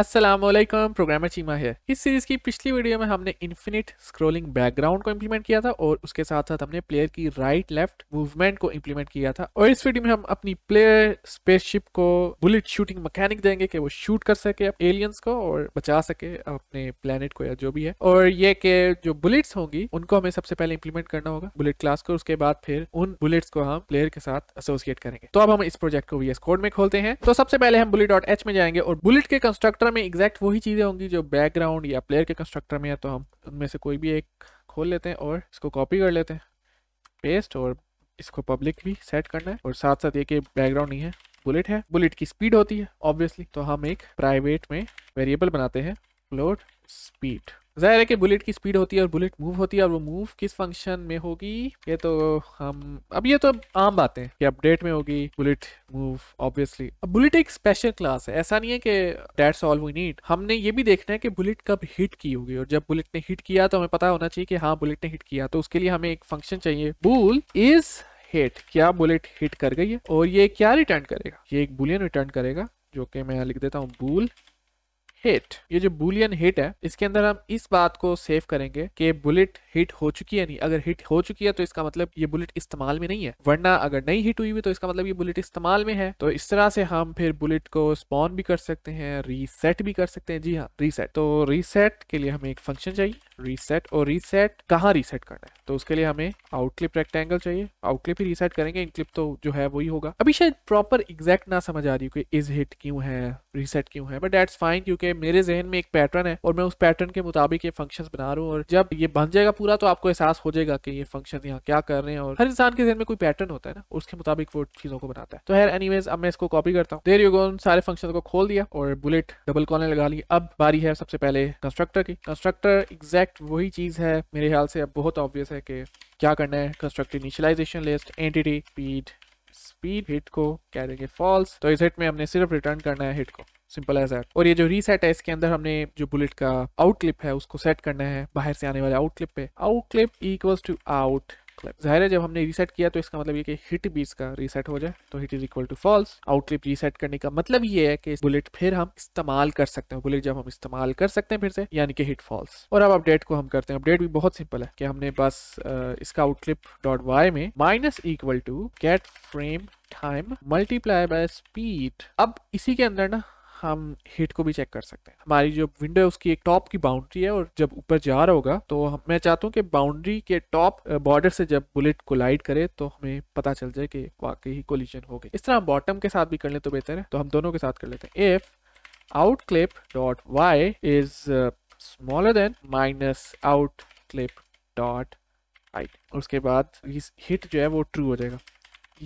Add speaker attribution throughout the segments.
Speaker 1: Aslam programmer Cheema है इस series की पिछली वीडियो में हमने इन्फिनिट स्क्रोलिंग बैकग्राउंड को इम्प्लीमेंट किया था और उसके साथ साथ हमने प्लेयर की राइट लेफ्ट मूवमेंट को इम्प्लीमेंट किया था और इस वीडियो में हम अपनी प्लेयर स्पेसशिप को बुलेट शूटिंग मैकेनिक देंगे कि वो शूट कर सके एलियंस को और बचा सके अपने प्लेनेट को या जो भी है और ये के जो बुलेट्स होंगी उनको हमें सबसे पहले इम्प्लीमेंट करना होगा बुलेट क्लास को उसके बाद फिर उन बुलेट्स को हम प्लेयर के साथ एसोसिएट करेंगे तो अब हम इस प्रोजेक्ट को वी कोड में खोलते हैं तो सबसे पहले हम बुलेट डॉट एच में जाएंगे और बुलेट के कंस्ट्रक्ट कंस्ट्रक्टर में एग्जैक्ट वही चीज़ें होंगी जो बैकग्राउंड या प्लेयर के कंस्ट्रक्टर में है तो हम उनमें से कोई भी एक खोल लेते हैं और इसको कॉपी कर लेते हैं पेस्ट और इसको पब्लिक भी सेट करना है और साथ साथ ये कि बैकग्राउंड नहीं है बुलेट है बुलेट की स्पीड होती है ऑब्वियसली तो हम एक प्राइवेट में वेरिएबल बनाते हैं लोड स्पीड जाहिर है कि बुलेट की स्पीड होती है और बुलेट मूव होती है और वो मूव किस फंक्शन में होगी ये तो हम अब ये तो आम बातें कि अपडेट में होगी बुलेट मूव ऑब्वियसली अब बुलेट एक स्पेशल क्लास है ऐसा नहीं है कि डेट्स ऑल वी नीड हमने ये भी देखना है कि बुलेट कब हिट की होगी और जब बुलेट ने हिट किया तो हमें पता होना चाहिए कि हाँ बुलेट ने हिट किया तो उसके लिए हमें एक फंक्शन चाहिए बुल इज हिट क्या बुलेट हिट कर गई है और ये क्या रिटर्न करेगा ये एक बुलियन रिटर्न करेगा जो कि मैं लिख देता हूँ बुल हिट ये जो बुलियन हिट है इसके अंदर हम इस बात को सेव करेंगे कि बुलेट हिट हो चुकी है नहीं अगर हिट हो चुकी है तो इसका मतलब ये बुलेट इस्तेमाल में नहीं है वरना अगर नहीं हिट हुई हुई तो इसका मतलब ये बुलेट इस्तेमाल में है तो इस तरह से हम फिर बुलेट को स्पॉन भी कर सकते हैं रीसेट भी कर सकते हैं जी हाँ रीसेट तो रीसेट के लिए हमें एक फंक्शन चाहिए रीसेट और रीसेट कहाँ रीसेट करना है तो उसके लिए हमें आउटक्लिप रेक्टेंगल चाहिए आउटक्लिप ही रीसेट करेंगे इनक्लिप तो जो है वही होगा अभी शायद प्रॉपर एग्जैक्ट ना समझ आ रही कि इज हिट क्यों है रीसेट क्यों है बट डेट्स फाइन क्योंकि मेरे जहन में एक पैटर्न है और मैं उस पैटर्न के मुताबिक ये फंक्शन बना रहा हूँ और जब ये बन जाएगा पूरा तो आपको एहसास हो जाएगा कि ये फंक्शन यहाँ क्या कर रहे हैं और हर इंसान के जहन में कोई पैटर्न होता है ना उसके मुताबिक वो चीजों को बनाता है तो है एनी अब मैं इसको कॉपी करता हूँ देर यू गोन सारे फंक्शन को खोल दिया और बुलेट डबल कॉलर लगा ली अब बारी है सबसे पहले कंस्ट्रक्टर की कंस्ट्रक्टर एग्जैक्ट एग्जैक्ट वही चीज़ है मेरे ख्याल से अब बहुत ऑब्वियस है कि क्या करना है construct initialization list entity speed speed hit को कह देंगे फॉल्स तो इस हिट में हमने सिर्फ रिटर्न करना है हिट को सिंपल एज एट और ये जो रीसेट है इसके अंदर हमने जो बुलेट का आउट क्लिप है उसको सेट करना है बाहर से आने वाले आउट क्लिप पे out clip equals to out clip जाहिर है जब हमने रीसेट किया तो इसका मतलब ये कि हिट भी इसका रीसेट हो जाए तो hit is equal to false out clip reset करने का मतलब ये है कि बुलेट फिर हम इस्तेमाल कर सकते हैं बुलेट जब हम इस्तेमाल कर सकते हैं फिर से यानी कि हिट फॉल्स और अब अपडेट को हम करते हैं अपडेट भी बहुत सिंपल है कि हमने बस इसका आउटक्लिप डॉट वाई में minus equal to get frame time multiply by speed अब इसी के अंदर ना हम हिट को भी चेक कर सकते हैं हमारी जो विंडो है उसकी एक टॉप की बाउंड्री है और जब ऊपर जा रहा होगा तो मैं चाहता हूँ कि बाउंड्री के टॉप बॉर्डर से जब बुलेट कोलाइड करे तो हमें पता चल जाए कि वाकई ही कोलिजन हो गई इस तरह हम बॉटम के साथ भी कर ले तो बेहतर है तो हम दोनों के साथ कर लेते हैं if out clip dot Y is smaller than minus out clip dot height उसके बाद हिट जो है वो ट्रू हो जाएगा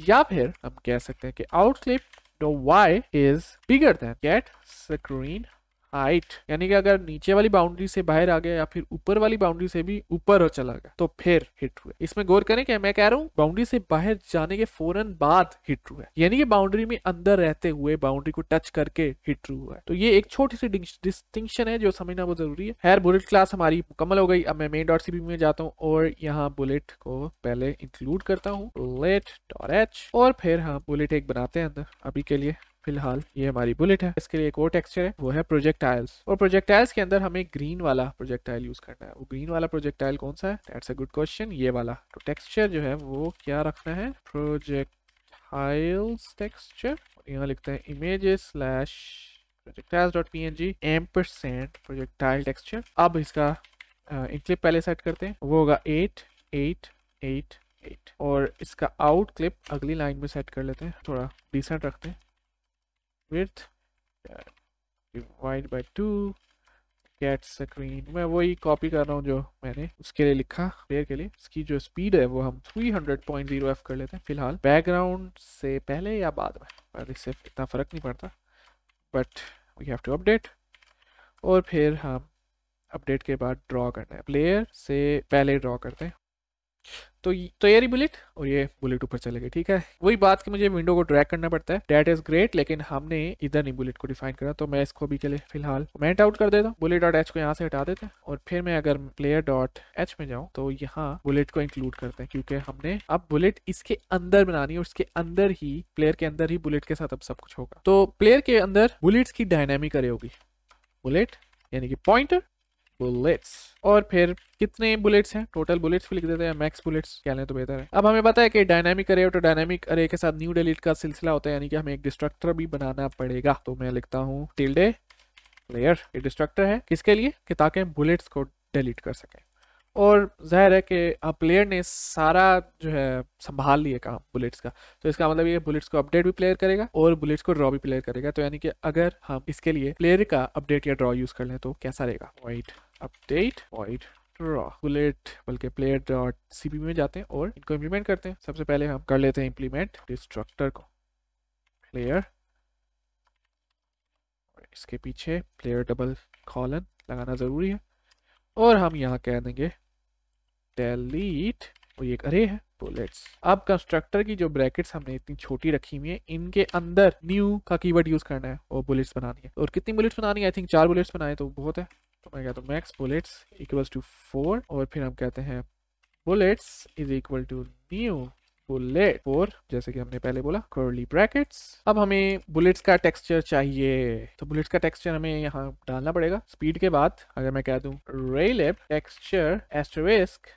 Speaker 1: या फिर हम कह सकते हैं कि out clip the y is bigger than get screen height यानी कि अगर नीचे वाली बाउंड्री से बाहर आ गया या फिर ऊपर वाली बाउंड्री से भी ऊपर चला गया तो फिर हिट हुए इसमें गौर करें कि मैं कह रहा हूँ बाउंड्री से बाहर जाने के फौरन बाद हिट हुए है यानी कि बाउंड्री में अंदर रहते हुए बाउंड्री को टच करके हिट हुआ है तो ये एक छोटी सी डिस्टिंक्शन है जो समझना बहुत जरूरी है बुलेट क्लास हमारी मुकम्मल हो गई अब मैं मेन डॉट सीबी में जाता हूँ और यहाँ बुलेट को पहले इंक्लूड करता हूँ बुलेट डॉट एच और फिर हम बुलेट एक बनाते हैं अंदर अभी के लिए फिलहाल ये हमारी बुलेट है इसके लिए एक और टेक्सचर है वो है प्रोजेक्टाइल्स और प्रोजेक्टाइल्स के अंदर हमें ग्रीन वाला प्रोजेक्टाइल यूज करना है वो ग्रीन वाला प्रोजेक्टाइल कौन सा है दैट्स अ गुड क्वेश्चन ये वाला तो टेक्सचर जो है वो क्या रखना है प्रोजेक्टाइल्स टेक्सचर यहाँ लिखते हैं image slash projectiles dot P N G M percent projectile texture अब इसका एक क्लिप पहले सेट करते हैं वो होगा एट एट एट एट और इसका आउट क्लिप अगली लाइन में सेट कर लेते हैं थोड़ा डिसेंट रखते हैं width divide by two get screen मैं वही copy कर रहा हूँ जो मैंने उसके लिए लिखा player के लिए इसकी जो speed है वो हम 300.0 एफ कर लेते हैं फिलहाल background से पहले या बाद में पर इससे इतना फ़र्क नहीं पड़ता but we have to update और फिर हम update के बाद draw करना है player से पहले draw करते हैं तो तो ये रही बुलेट और ये बुलेट ऊपर चले गई ठीक है वही बात कि मुझे विंडो को ड्रैग करना पड़ता है डेट इज ग्रेट लेकिन हमने इधर नहीं बुलेट को डिफाइन करा तो मैं इसको अभी के लिए फिलहाल मेंट आउट कर देता हूँ बुलेट डॉट एच को यहाँ से हटा देते हैं और फिर मैं अगर प्लेयर डॉट एच में जाऊँ तो यहाँ बुलेट को इंक्लूड करते हैं क्योंकि हमने अब बुलेट इसके अंदर बनानी है उसके अंदर ही प्लेयर के अंदर ही बुलेट के साथ अब सब कुछ होगा तो प्लेयर के अंदर बुलेट्स की डायनेमिक अरे होगी बुलेट यानी कि पॉइंटर बुलेट्स और फिर कितने बुलेट्स हैं टोटल बुलेट्स भी लिख देते हैं मैक्स बुलेट्स कह लें तो बेहतर है अब हमें पता है कि डायनामिक अरे तो डायनामिक अरे के साथ न्यू डिलीट का सिलसिला होता है यानी कि हमें एक डिस्ट्रक्टर भी बनाना पड़ेगा तो मैं लिखता हूँ टिल्डे प्लेयर ये डिस्ट्रक्टर है किसके लिए कि ताकि हम बुलेट्स को डिलीट कर सकें और जाहिर है कि अब प्लेयर ने सारा जो है संभाल लिया काम बुलेट्स का तो इसका मतलब ये बुलेट्स को अपडेट भी प्लेयर करेगा और बुलेट्स को ड्रॉ भी प्लेयर करेगा तो यानी कि अगर हम इसके लिए प्लेयर का अपडेट या ड्रॉ यूज कर लें तो कैसा रहेगा वाइट अपडेट पॉइंट बुलेट बल्कि प्लेयर डॉट सीपी में जाते हैं और इनको इम्प्लीमेंट करते हैं सबसे पहले हम कर लेते हैं इम्प्लीमेंट डिस्ट्रक्टर को प्लेयर इसके पीछे प्लेयर डबल कॉलन लगाना ज़रूरी है और हम यहाँ कह देंगे डेलीट और ये अरे है बुलेट्स तो अब कंस्ट्रक्टर की जो ब्रैकेट्स हमने इतनी छोटी रखी हुई है इनके अंदर न्यू का कीवर्ड यूज करना है और बुलेट्स बनानी है और कितनी बुलेट्स बनानी है आई थिंक चार बुलेट्स बनाए तो बहुत है तो max bullets equals to four और फिर हम कहते हैं bullets is equal to new bullet four जैसे कि हमने पहले बोला कर्ली ब्रैकेट्स अब हमें बुलेट्स का टेक्सचर चाहिए तो बुलेट्स का टेक्सचर हमें यहाँ डालना पड़ेगा स्पीड के बाद अगर मैं कह दू रेलेब texture asterisk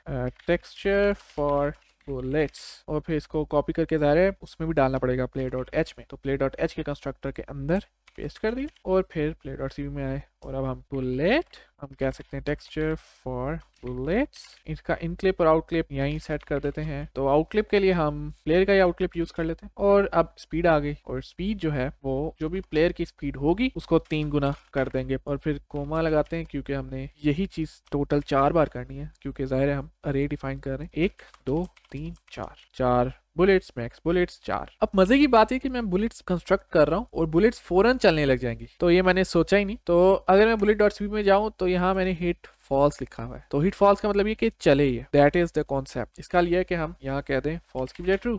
Speaker 1: texture for bullets और फिर इसको कॉपी करके जा रहे उसमें भी डालना पड़ेगा प्ले डॉट एच में तो प्ले डॉट एच के कंस्ट्रक्टर के अंदर पेस्ट कर दिए और फिर प्ले डॉट सी में आए और अब हम बुलेट हम कह सकते हैं टेक्सचर फॉर बुलेट्स इसका इनक्लिप और आउटक्लिप यहीं सेट कर देते हैं तो आउटक्लिप के लिए हम प्लेयर का ही आउटक्लिप यूज कर लेते हैं और अब स्पीड आ गई और स्पीड जो है वो जो भी प्लेयर की स्पीड होगी उसको तीन गुना कर देंगे और फिर कोमा लगाते हैं क्योंकि हमने यही चीज टोटल चार बार करनी है क्योंकि जाहिर है हम अरे डिफाइन कर रहे हैं एक दो तीन चार चार बुलेट्स मैक्स बुलेट्स चार अब मजे की बात है कि मैं बुलेट्स कंस्ट्रक्ट कर रहा हूँ और बुलेट्स फौरन चलने लग जाएंगी तो ये मैंने सोचा ही नहीं तो अगर मैं बुलेट डॉट सीपी में जाऊँ तो यहाँ मैंने हिट फॉल्स लिखा हुआ है तो हिट फॉल्स का मतलब ये कि चले ये दैट इज द कॉन्सेप्ट इसका लिए कि हम यहाँ कह दें फॉल्स की बजाय ट्रू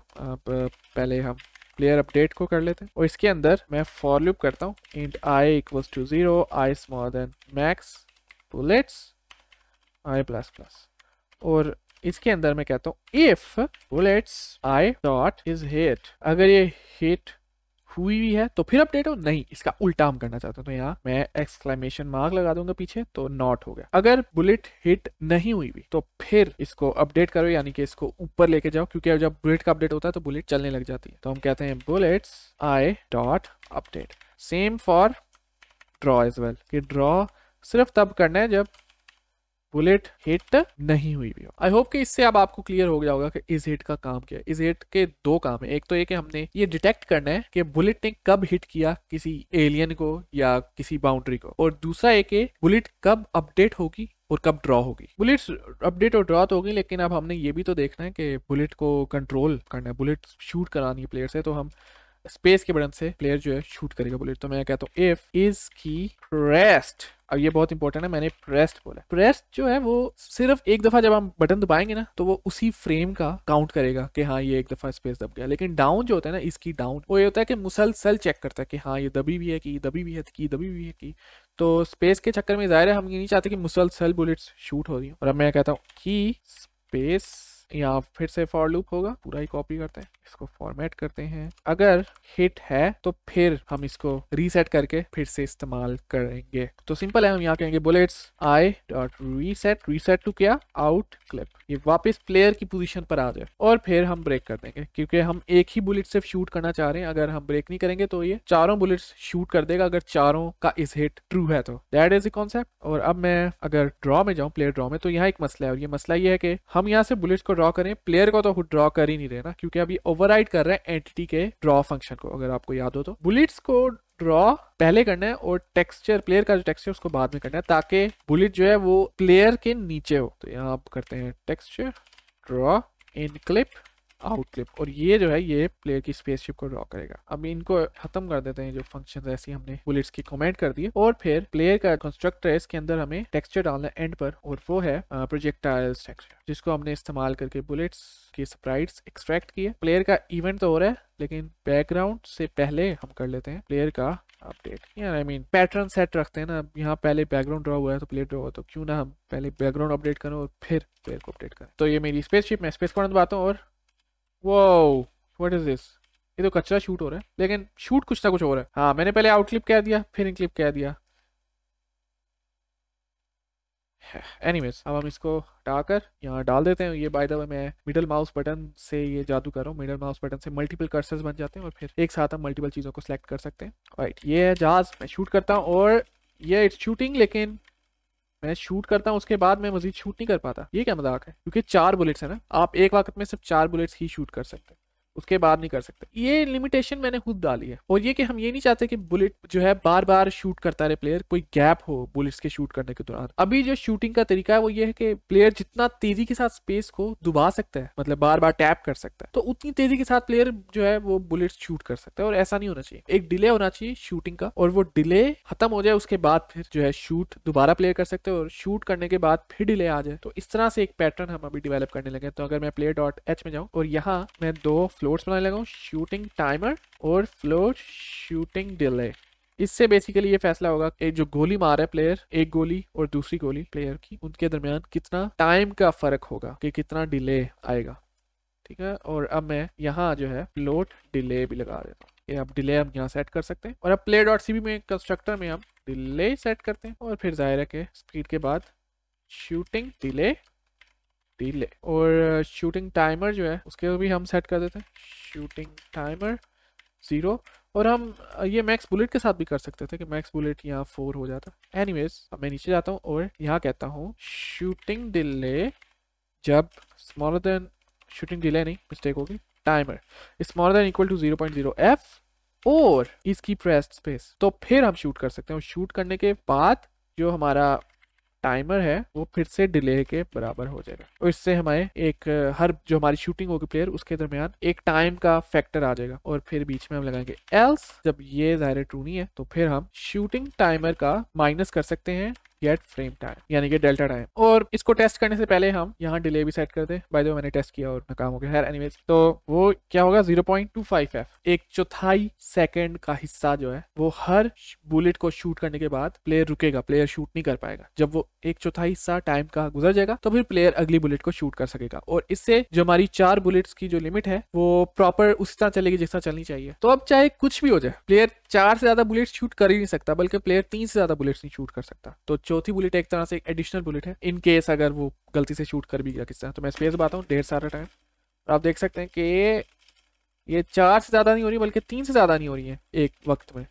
Speaker 1: पहले हम प्लेयर अपडेट को कर लेते हैं और इसके अंदर मैं फॉर लूप करता हूँ int I equals to zero I small than max bullets I plus plus और इसके अंदर मैं कहता हूँ if bullets I dot is hit अगर ये हिट हुई हुई है तो फिर अपडेट हो नहीं इसका उल्टा हम करना चाहते हैं तो यहाँ मैं एक्सक्लेमेशन मार्क लगा दूंगा पीछे तो नॉट हो गया अगर बुलेट हिट नहीं हुई हुई तो फिर इसको अपडेट करो यानी कि इसको ऊपर लेके जाओ क्योंकि जब बुलेट का अपडेट होता है तो बुलेट चलने लग जाती है तो हम कहते हैं bullet I dot update same for draw as well कि ड्रॉ सिर्फ तब करना है जब बुलेट हिट नहीं हुई हुई आई होप कि इससे अब आपको क्लियर हो गया होगा कि इस हिट का काम क्या है इस हिट के दो काम है एक तो ये कि हमने ये डिटेक्ट करना है कि बुलेट ने कब हिट किया किसी एलियन को या किसी बाउंड्री को और दूसरा एक बुलेट कब अपडेट होगी और कब ड्रॉ होगी बुलेट्स अपडेट और ड्रॉ तो होगी लेकिन अब हमने ये भी तो देखना है कि बुलेट को कंट्रोल करना है बुलेट शूट करानी है प्लेयर से तो हम स्पेस के बटन से प्लेयर जो है शूट करेगा बुलेट तो मैं कहता हूँ इफ इज की प्रेस्ट अब ये बहुत इंपॉर्टेंट है मैंने प्रेस्ट बोला प्रेस्ट जो है वो सिर्फ एक दफा जब हम बटन दबाएंगे ना तो वो उसी फ्रेम का काउंट करेगा कि हाँ ये एक दफा स्पेस दब गया लेकिन डाउन जो होता है ना इसकी डाउन वो ये होता है कि मुसलसल चेक करता है कि हाँ ये दबी भी है कि दबी भी है कि दबी भी है कि तो स्पेस के चक्कर में जाहिर है हम ये नहीं चाहते कि मुसलसल बुलेट्स शूट हो रही है और अब मैं कहता हूँ कि स्पेस यहाँ फिर से फॉर लूप होगा पूरा ही कॉपी करते हैं इसको फॉर्मेट करते हैं अगर हिट है तो फिर हम इसको रीसेट करके फिर से इस्तेमाल करेंगे तो सिंपल है हम यहाँ कहेंगे bullets I dot reset reset to क्या आउट क्लिप ये वापस प्लेयर की पोजीशन पर आ जाए और फिर हम ब्रेक कर देंगे क्योंकि हम एक ही बुलेट से शूट करना चाह रहे हैं अगर हम ब्रेक नहीं करेंगे तो ये चारों बुलेट्स शूट कर देगा अगर चारों का इस हिट ट्रू है तो दैट इज द कॉन्सेप्ट और अब मैं अगर ड्रॉ में जाऊँ प्लेयर ड्रॉ में तो यहाँ एक मसला है और ये मसला ये है कि हम यहाँ से बुलेट्स को ड्रॉ करें प्लेयर को तो खुद ड्रॉ कर ही नहीं रहे ना क्योंकि अभी ओवरराइड कर रहे हैं एंटिटी के ड्रॉ फंक्शन को अगर आपको याद हो तो बुलेट्स को ड्रॉ पहले करना है और टेक्सचर प्लेयर का जो टेक्सचर उसको बाद में करना है ताकि बुलेट जो है वो प्लेयर के नीचे हो तो यहाँ आप करते हैं texture draw in clip out clip और ये जो है ये प्लेयर की स्पेसशिप को ड्रॉ करेगा अब इनको खत्म कर देते हैं जो फंक्शन ऐसी हमने बुलेट्स की कमेंट कर दी और फिर प्लेयर का कंस्ट्रक्टर है इसके अंदर हमें टेक्सचर डालना एंड पर और वो है प्रोजेक्टाइल टेक्सचर जिसको हमने इस्तेमाल करके बुलेट्स की स्प्राइट्स एक्सट्रैक्ट किए प्लेयर का इवेंट तो हो रहा है लेकिन बैकग्राउंड से पहले हम कर लेते हैं प्लेयर का अपडेट यार आई मीन पैटर्न सेट रखते हैं ना यहाँ पहले बैकग्राउंड ड्रॉ हुआ है तो प्लेयर ड्रॉ हुआ तो क्यों ना हम पहले बैकग्राउंड अपडेट करें और फिर प्लेयर को अपडेट करें तो ये मेरी स्पेसशिप मैं स्पेस को बताता हूँ और वो इज दिस ये तो कचरा शूट हो रहा है लेकिन शूट कुछ ना कुछ हो रहा है हाँ मैंने पहले आउट क्लिप कह दिया फिर इन क्लिप कह दिया एनीवेज अब हम इसको हटाकर यहाँ डाल देते हैं ये बाय द वे मैं मिडल माउस बटन से ये जादू कर रहा हूँ मिडल माउस बटन से मल्टीपल कर्सर्स बन जाते हैं और फिर एक साथ हम मल्टीपल चीज़ों को सिलेक्ट कर सकते हैं राइट ये है जहाज मैं शूट करता हूँ और ये इट्स शूटिंग लेकिन मैं शूट करता हूँ उसके बाद मैं मजीद शूट नहीं कर पाता ये क्या मजाक है क्योंकि चार बुलेट्स है ना आप एक वक्त में सिर्फ चार बुलेट्स ही शूट कर सकते हैं उसके बाद नहीं कर सकते ये लिमिटेशन मैंने खुद डाली है और ये कि हम ये नहीं चाहते कि बुलेट जो है बार बार शूट करता रहे प्लेयर कोई गैप हो बुलेट्स के शूट करने के दौरान अभी जो शूटिंग का तरीका है वो ये है कि प्लेयर जितना तेजी के साथ स्पेस को दुबा सकता है मतलब बार बार टैप कर सकता है तो उतनी तेजी के साथ प्लेयर जो है वो बुलेट शूट कर सकता है और ऐसा नहीं होना चाहिए एक डिले होना चाहिए शूटिंग का और वो डिले खत्म हो जाए उसके बाद फिर जो है शूट दोबारा प्लेयर कर सकते हैं और शूट करने के बाद फिर डिले आ जाए तो इस तरह से एक पैटर्न हम अभी डिवेलप करने लगे तो अगर मैं प्लेयर डॉट एच में जाऊँ और यहाँ मैं दो फ्लोट्स बनाने लगा हूँ शूटिंग टाइमर और फ्लोट शूटिंग डिले इससे बेसिकली ये फैसला होगा कि जो गोली मार है प्लेयर एक गोली और दूसरी गोली प्लेयर की उनके दरमियान कितना टाइम का फर्क होगा कि कितना डिले आएगा ठीक है और अब मैं यहाँ जो है फ्लोट डिले भी लगा देता हूँ ये अब डिले हम यहाँ सेट कर सकते हैं और अब प्ले डॉट सी में कंस्ट्रक्टर में हम डिले सेट करते हैं और फिर जाहिर है कि स्पीड के बाद शूटिंग डिले डिले और शूटिंग uh, टाइमर जो है उसके भी हम सेट कर देते हैं शूटिंग टाइमर ज़ीरो और हम uh, ये मैक्स बुलेट के साथ भी कर सकते थे कि मैक्स बुलेट यहाँ फोर हो जाता एनीवेज अब मैं नीचे जाता हूँ और यहाँ कहता हूँ शूटिंग डिले जब स्मॉलर देन शूटिंग डिले नहीं मिस्टेक होगी timer smaller than equal to zero point zero F और इसकी प्रेस स्पेस तो फिर हम शूट कर सकते हैं शूट करने के बाद जो हमारा टाइमर है वो फिर से डिले के बराबर हो जाएगा और इससे हमारे एक हर जो हमारी शूटिंग होगी प्लेयर उसके दरमियान एक टाइम का फैक्टर आ जाएगा और फिर बीच में हम लगाएंगे एल्स जब ये ज़ाहिर ट्रू नहीं है तो फिर हम शूटिंग टाइमर का माइनस कर सकते हैं गेट फ्रेम टाइम यानी कि डेल्टा टाइम और इसको टेस्ट करने से पहले हम यहाँ डिले भी सेट करते हैं बाय द वे मैंने टेस्ट किया और नाकाम हो गया हर एनीवेज तो वो क्या होगा 0.25 एफ एक चौथाई सेकंड का हिस्सा जो है वो हर बुलेट को शूट करने के बाद प्लेयर रुकेगा प्लेयर शूट नहीं कर पाएगा जब वो एक चौथाई हिस्सा टाइम का गुजर जाएगा तो फिर प्लेयर अगली बुलेट को शूट कर सकेगा और इससे जो हमारी चार बुलेट्स की जो लिमिट है वो प्रॉपर उसी तरह चलेगी जिस तरह चलनी चाहिए तो अब चाहे कुछ भी हो जाए प्लेयर चार से ज्यादा बुलेट शूट कर ही नहीं सकता बल्कि प्लेयर तीन से ज्यादा बुलेट्स नहीं शूट कर सकता तो चौथी बुलेट एक तरह से एक एडिशनल बुलेट है इन केस अगर वो गलती से शूट कर भी गया किस तरह तो मैं स्पेस बताता हूँ ढेर सारा टाइम तो आप देख सकते हैं कि ये चार से ज़्यादा नहीं हो रही बल्कि तीन से ज़्यादा नहीं हो रही है एक वक्त में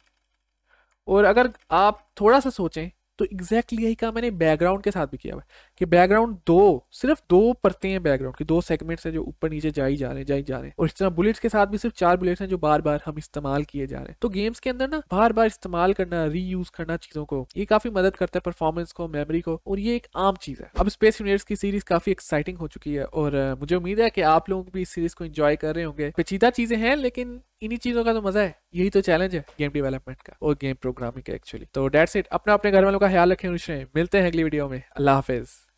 Speaker 1: और अगर आप थोड़ा सा सोचें तो एग्जैक्टली यही काम मैंने बैकग्राउंड के साथ भी किया हुआ है कि बैकग्राउंड दो सिर्फ दो परते हैं बैकग्राउंड के दो सेगमेंट्स हैं जो ऊपर नीचे जा ही जा रहे हैं जा ही जा रहे हैं और इस तरह बुलेट्स के साथ भी सिर्फ चार बुलेट्स हैं जो बार बार हम इस्तेमाल किए जा रहे हैं तो गेम्स के अंदर ना बार बार इस्तेमाल करना रीयूज करना चीजों को ये काफी मदद करता है परफॉर्मेंस को मेमरी को और ये एक आम चीज है अब स्पेस यूनिट्स की सीरीज काफी एक्साइटिंग हो चुकी है और मुझे उम्मीद है कि आप लोग भी इस सीरीज को एंजॉय कर रहे होंगे पेचीदा चीजें हैं लेकिन इन्हीं चीजों का तो मजा है यही तो चैलेंज है गेम डेवलपमेंट का और गेम प्रोग्रामिंग का एक्चुअली तो डेट्स इट अपना अपने घर वालों का ख्याल रखें उसमें मिलते हैं अगली वीडियो में अल्लाह हाफिज़